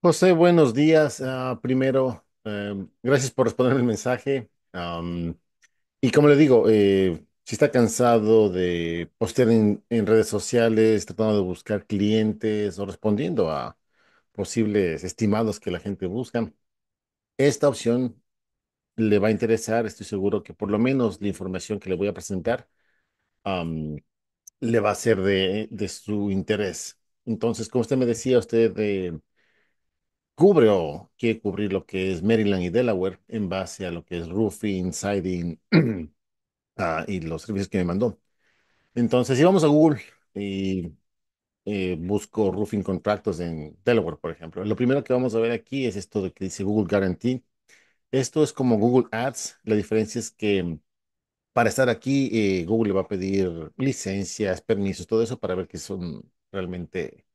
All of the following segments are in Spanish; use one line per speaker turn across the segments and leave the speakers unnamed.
José, buenos días. Ah, primero, em, gracias por responder el mensaje. y como le digo, eh, si está cansado de postear en, redes sociales, tratando de buscar clientes o respondiendo a posibles estimados que la gente busca, esta opción le va a interesar. Estoy seguro que por lo menos la información que le voy a presentar le va a ser de, su interés. Entonces, como usted me decía, usted... eh, cubre o quiere cubrir lo que es Maryland y Delaware en base a lo que es roofing, siding ah, y los servicios que me mandó. Entonces, si vamos a Google y eh, busco roofing contractos en Delaware, por ejemplo, lo primero que vamos a ver aquí es esto de que dice Google Guarantee. Esto es como Google Ads. La diferencia es que mm, para estar aquí, eh, Google le va a pedir licencias, permisos, todo eso para ver que son realmente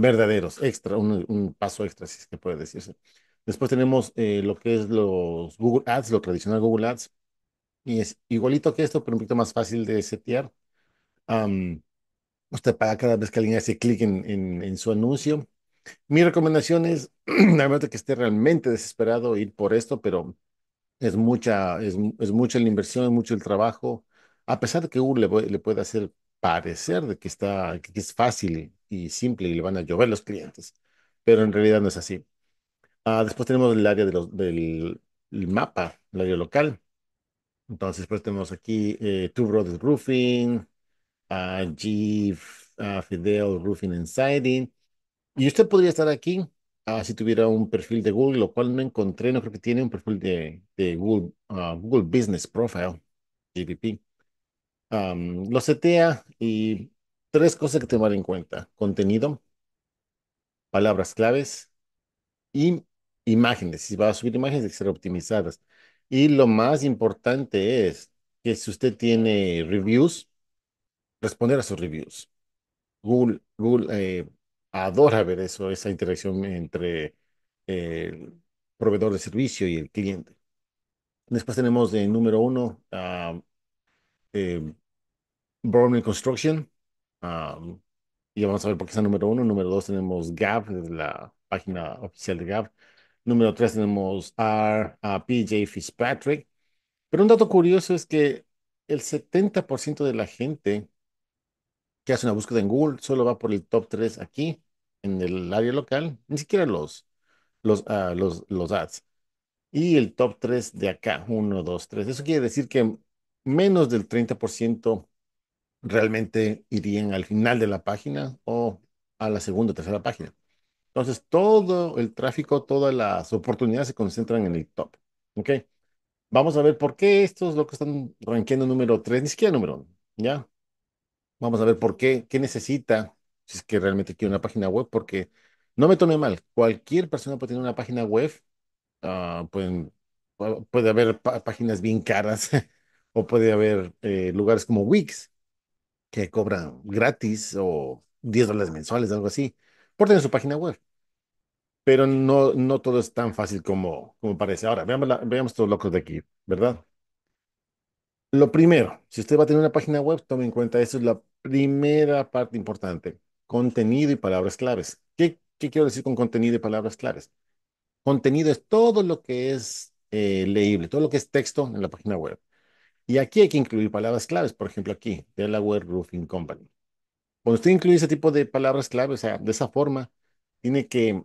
verdaderos, extra, un, paso extra, si es que puede decirse. Después tenemos eh, lo que es los Google Ads, lo tradicional Google Ads, y es igualito que esto, pero un poquito más fácil de setear. usted paga cada vez que alguien hace clic en, en, su anuncio. Mi recomendación es, la verdad que esté realmente desesperado, ir por esto, pero es mucha, es, es mucha la inversión, es mucho el trabajo. A pesar de que Google le, puede hacer parecer de que, está, que es fácil y simple y le van a llover los clientes, pero en realidad no es así. Ah, después tenemos el área del mapa, el área local. Entonces, pues tenemos aquí eh, Two Brothers Roofing, G ah, ah, Fidel Roofing and Siding. Y usted podría estar aquí si tuviera un perfil de Google, lo cual no encontré, no creo que tiene un perfil de, Google, Google Business Profile, GBP. lo setea y Tres cosas que tomar en cuenta. Contenido, palabras claves y imágenes. Si va a subir imágenes, hay que ser optimizadas. Y lo más importante es que si usted tiene reviews, responder a sus reviews. Google, Google eh, adora ver eso, esa interacción entre el proveedor de servicio y el cliente. Después tenemos el número uno, uh, eh, Construction y vamos a ver por qué el número uno. Número dos tenemos Gap, la página oficial de Gap. Número tres tenemos R, PJ Fitzpatrick. Pero un dato curioso es que el 70% de la gente que hace una búsqueda en Google solo va por el top 3 aquí, en el área local, ni siquiera los, los, ah, los, los ads. Y el top 3 de acá, 1, 2, 3. Eso quiere decir que menos del 30% realmente irían al final de la página o a la segunda o tercera página. Entonces, todo el tráfico, todas las oportunidades se concentran en el top. ¿Ok? Vamos a ver por qué estos lo que están rankeando número 3, ni siquiera número 1. ¿Ya? Vamos a ver por qué, qué necesita, si es que realmente quiere una página web, porque no me tome mal, cualquier persona puede tener una página web, ah, pueden, puede haber páginas bien caras o puede haber eh, lugares como Wix, que cobran gratis o 10 dólares mensuales, algo así, por tener su página web. Pero no, no todo es tan fácil como, como parece. Ahora, veamos, la, veamos todos locos de aquí, ¿verdad? Lo primero, si usted va a tener una página web, tome en cuenta, eso es la primera parte importante, contenido y palabras claves. ¿Qué, qué quiero decir con contenido y palabras claves? Contenido es todo lo que es eh, leíble, todo lo que es texto en la página web. Y aquí hay que incluir palabras claves, por ejemplo, aquí, Delaware Roofing Company. Cuando usted incluye ese tipo de palabras claves, o sea, de esa forma, tiene que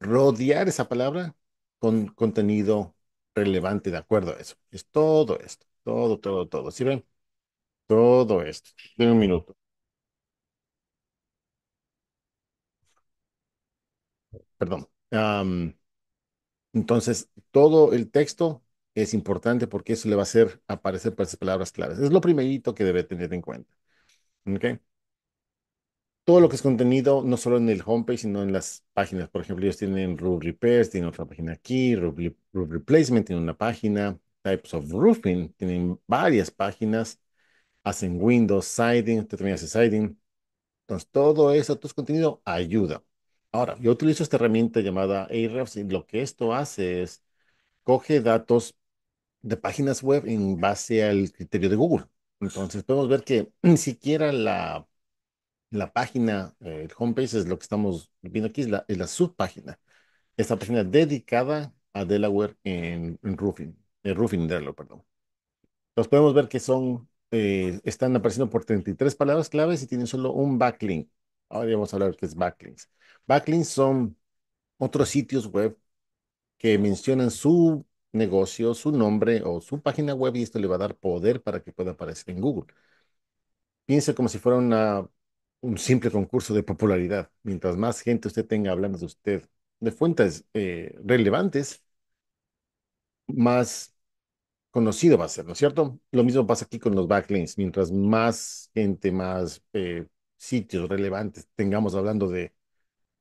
rodear esa palabra con contenido relevante de acuerdo a eso. Es todo esto, todo, todo, todo. ¿Sí ven? Todo esto. de un minuto. Perdón. entonces, todo el texto es importante porque eso le va a hacer aparecer pues, palabras claves. Es lo primerito que debe tener en cuenta. Todo lo que es contenido, no solo en el homepage, sino en las páginas. Por ejemplo, ellos tienen Roof Repairs, tienen otra página aquí, Roof, Replacement tienen una página, Types of Roofing, tienen varias páginas, hacen Windows, Siding, usted también hace Siding. Entonces, todo eso, todo es contenido, ayuda. Ahora, yo utilizo esta herramienta llamada Ahrefs y lo que esto hace es coge datos de páginas web en base al criterio de Google. Entonces podemos ver que ni siquiera la, la página, eh, el homepage es lo que estamos viendo aquí, es la, es la subpágina. Esta página dedicada a Delaware en, roofing, en roofing Delaware, perdón. Entonces podemos ver que son, eh, están apareciendo por 33 palabras claves y tienen solo un backlink. Ahora vamos a hablar qué es backlinks. Backlinks son otros sitios web que mencionan su negocio, su nombre o su página web y esto le va a dar poder para que pueda aparecer en Google. Piense como si fuera una, un simple concurso de popularidad. Mientras más gente usted tenga hablando de usted de fuentes eh, relevantes, más conocido va a ser, ¿no es cierto? Lo mismo pasa aquí con los backlinks. Mientras más gente, más eh, sitios relevantes tengamos hablando de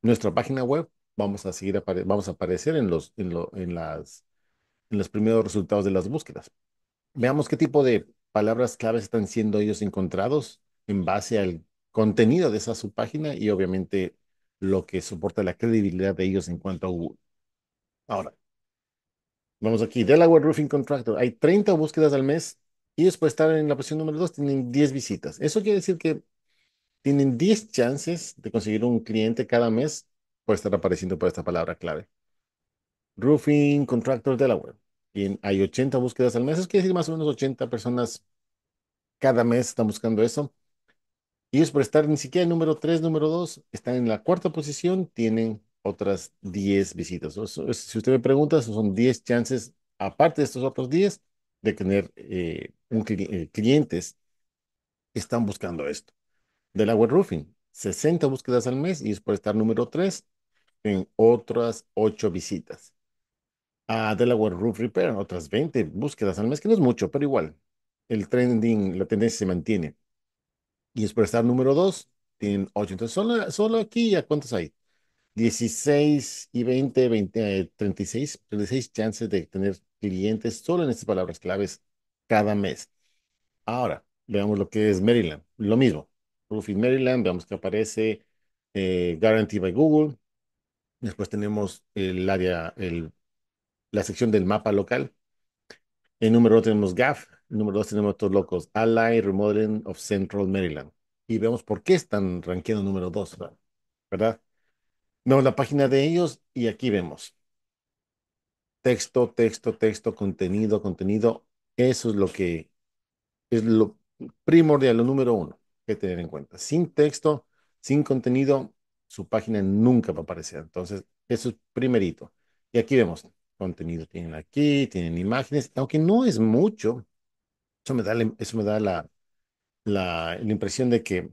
nuestra página web, vamos a seguir vamos a aparecer en los en, en las en los primeros resultados de las búsquedas. Veamos qué tipo de palabras claves están siendo ellos encontrados en base al contenido de esa subpágina y obviamente lo que soporta la credibilidad de ellos en cuanto a Google. Ahora, vamos aquí, Delaware Roofing Contractor. Hay 30 búsquedas al mes y después estar en la posición número 2, tienen 10 visitas. Eso quiere decir que tienen 10 chances de conseguir un cliente cada mes por estar apareciendo por esta palabra clave. Roofing Contractors Delaware. Y hay 80 búsquedas al mes. Es decir, más o menos 80 personas cada mes están buscando eso. Y es por estar ni siquiera en número 3, número 2, están en la cuarta posición, tienen otras 10 visitas. si usted me pregunta, son 10 chances, aparte de estos otros 10, de tener eh, un eh, clientes que están buscando esto. Delaware Roofing, 60 búsquedas al mes y es por estar número 3 en otras 8 visitas a ah, Delaware Roof Repair, otras 20 búsquedas al mes, que no es mucho, pero igual, el trending, la tendencia se mantiene. Y estar número 2, tienen 8. Entonces, solo, solo aquí, ¿a cuántos hay? 16 y 20, 20 36, 36 chances de tener clientes solo en estas palabras claves cada mes. Ahora, veamos lo que es Maryland. Lo mismo. Roofing Maryland, veamos que aparece eh, Guarantee by Google. Después tenemos el área, el la sección del mapa local. En número uno tenemos GAF, en número dos tenemos estos locos, Ally Remodeling of Central Maryland. Y vemos por qué están rankeando número dos, ¿verdad? Vemos la página de ellos y aquí vemos. Texto, texto, texto, contenido, contenido. Eso es lo que es lo primordial, lo número uno que tener en cuenta. Sin texto, sin contenido, su página nunca va a aparecer. Entonces, eso es primerito. Y aquí vemos, contenido tienen aquí, tienen imágenes, aunque no es mucho, eso me da, eso me da la, la, la impresión de que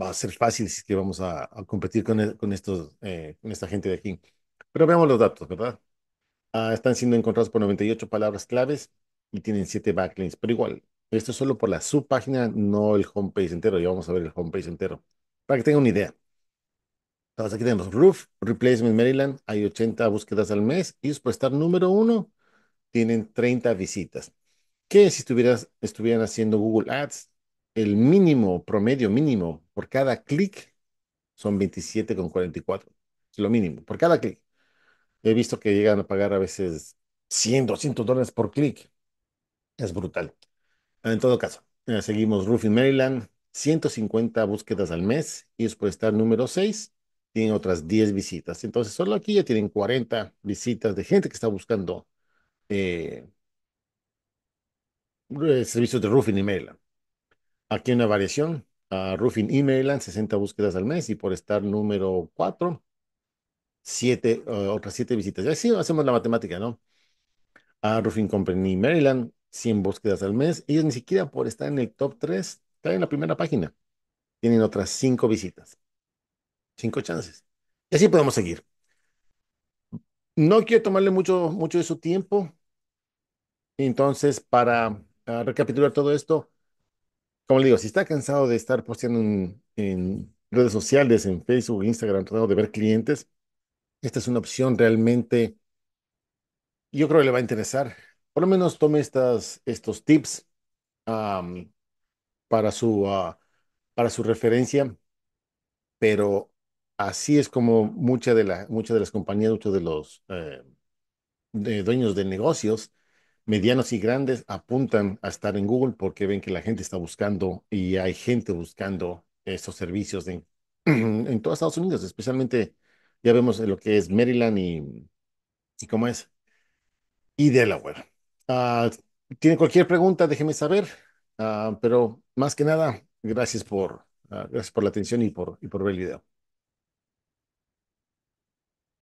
va a ser fácil si que vamos a, competir con, e, con, estos, eh, con esta gente de aquí. Pero veamos los datos, ¿verdad? Ah, están siendo encontrados por 98 palabras claves y tienen 7 backlinks, pero igual, esto es solo por la subpágina, no el homepage entero, ya vamos a ver el homepage entero, para que tengan una idea. Entonces aquí tenemos Roof, Replacement Maryland, hay 80 búsquedas al mes y por estar número uno tienen 30 visitas. Que si estuvieras, estuvieran haciendo Google Ads, el mínimo, promedio mínimo por cada clic son 27,44. Es lo mínimo, por cada clic. He visto que llegan a pagar a veces 100, 200 dólares por clic. Es brutal. En todo caso, eh, seguimos Roof in Maryland, 150 búsquedas al mes y es por estar número 6 tienen otras 10 visitas. Entonces, solo aquí ya tienen 40 visitas de gente que está buscando eh, eh, servicios de roofing y Maryland. Aquí una variación, a roofing y Maryland, 60 búsquedas al mes y por estar número 4, siete eh, otras 7 visitas. ya así hacemos la matemática, ¿no? A roofing company Maryland, 100 búsquedas al mes. Ellos ni siquiera por estar en el top 3, están en la primera página. Tienen otras 5 visitas. Cinco chances. Y así podemos seguir. No quiero tomarle mucho, mucho de su tiempo. Entonces, para ah, recapitular todo esto, como le digo, si está cansado de estar posteando en, redes sociales, en Facebook, Instagram, tratando de ver clientes, esta es una opción realmente, yo creo que le va a interesar. Por lo menos tome estas, estos tips para, su, ah, para su referencia, pero así es como muchas de, de las compañías, muchos de los eh, dueños de negocios, medianos y grandes, apuntan a estar en Google porque ven que la gente está buscando y hay gente buscando estos servicios en todos Estados Unidos, especialmente ya vemos lo que es Maryland y, y cómo es, y Delaware. Ah, tiene cualquier pregunta, déjeme saber, ah, pero más que nada, gracias por, ah, por la atención y por, y por ver el video.